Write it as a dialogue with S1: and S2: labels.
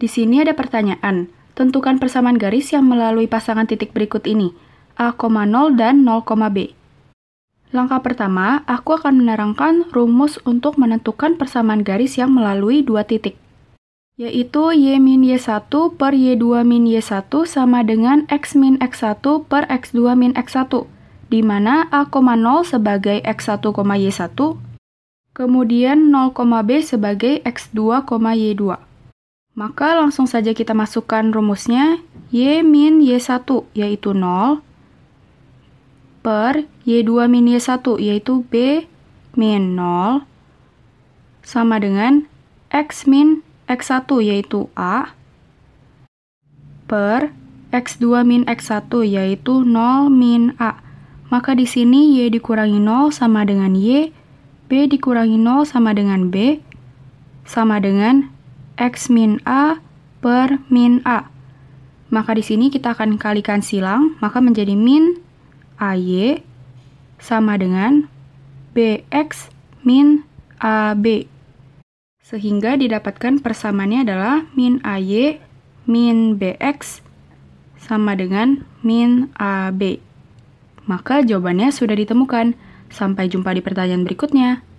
S1: Di sini ada pertanyaan. Tentukan persamaan garis yang melalui pasangan titik berikut ini, (a, 0) dan (0, b). Langkah pertama, aku akan menerangkan rumus untuk menentukan persamaan garis yang melalui dua titik, yaitu Y min Y1 per Y2 min Y1 sama dengan X min X1 per X2 min X1, di mana (a, 0) sebagai X1, Y1, kemudian (0, b) sebagai X2, Y2. Maka langsung saja kita masukkan rumusnya Y min Y1 yaitu 0 per Y2 min Y1 yaitu B min 0 sama dengan X min X1 yaitu A per X2 min X1 yaitu 0 min A. Maka di sini Y dikurangi 0 sama dengan Y, B dikurangi 0 sama dengan B, sama dengan X min A per min A. Maka di sini kita akan kalikan silang, maka menjadi min AY sama dengan BX min AB. Sehingga didapatkan persamaannya adalah min AY min BX sama dengan min AB. Maka jawabannya sudah ditemukan. Sampai jumpa di pertanyaan berikutnya.